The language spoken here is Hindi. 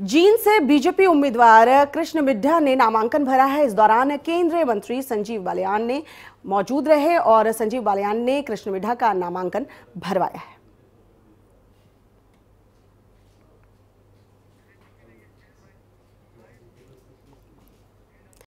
जींद से बीजेपी उम्मीदवार कृष्ण मिड्ढा ने नामांकन भरा है इस दौरान केंद्रीय मंत्री संजीव बालियान ने मौजूद रहे और संजीव बालियान ने कृष्ण मिड्ढा का नामांकन भरवाया है